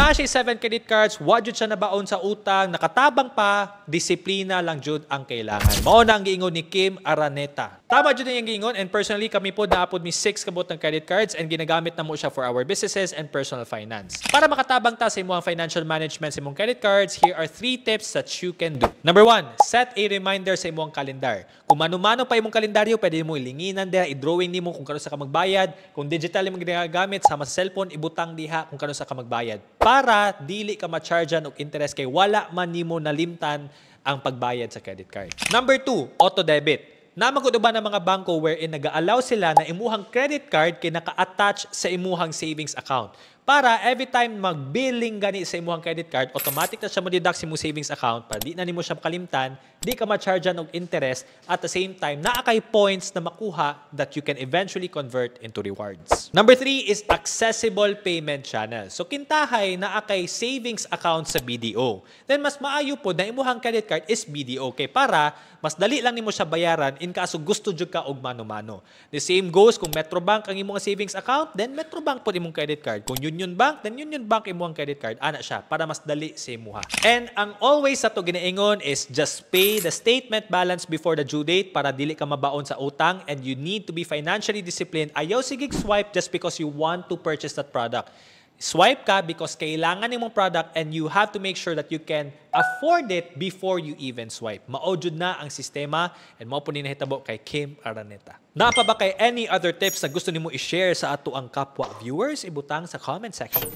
Na siya 7 credit cards, wa jud siya nabaon sa utang, nakatabang pa, disiplina lang jud ang kailangan. Mao na ang giingon ni Kim Araneta Tama dyan yung gingon and personally, kami po naapod mi 6 kabot ng credit cards and ginagamit na mo siya for our businesses and personal finance. Para makatabang ta sa imong financial management sa imong credit cards, here are 3 tips that you can do. Number 1, set a reminder sa imong kalendar. Kung manumano pa imong kalendaryo, pwede mo ilinginan dira, i-drawing nimo kung kano sa ka magbayad. Kung digital imong ginagamit, sama sa cellphone, ibutang diha kung kano sa ka magbayad. Para dili ka ma charge og interest kay wala man nimo nalimtan ang pagbayad sa credit card. Number 2, auto debit. Namagod ba ng mga bangko wherein nag-allow sila na imuhang credit card kay naka-attach sa imuhang savings account para every time mag-billing gani sa imuhang credit card, automatic na siya mo-deduct sa si savings account para di na nimo siya makalimtan, di ka ma-charge og interest at the same time naa kay points na makuha that you can eventually convert into rewards. Number three is accessible payment channel. So kintahay naa kay savings account sa BDO. Then mas maayo po na imuhang credit card is BDO kay para mas dali lang nimo siya bayaran in kaso gusto jud ka og mano-mano. The same goes kung Metrobank ang imong savings account, then Metrobank po imong credit card. Kung yun Union Bank, then Union Bank imo ang credit card ana siya para mas dali sa imuha. And ang always sa to ginaingon is just pay the statement balance before the due date para dili ka mabaon sa utang and you need to be financially disciplined. Ayaw sige swipe just because you want to purchase that product swipe ka because kailangan ng mong product and you have to make sure that you can afford it before you even swipe. Maodyod na ang sistema and mao po ninahitabo kay Kim Araneta. Napa ba kay any other tips na gusto nimo i-share sa ato ang kapwa viewers? Ibutang sa comment section.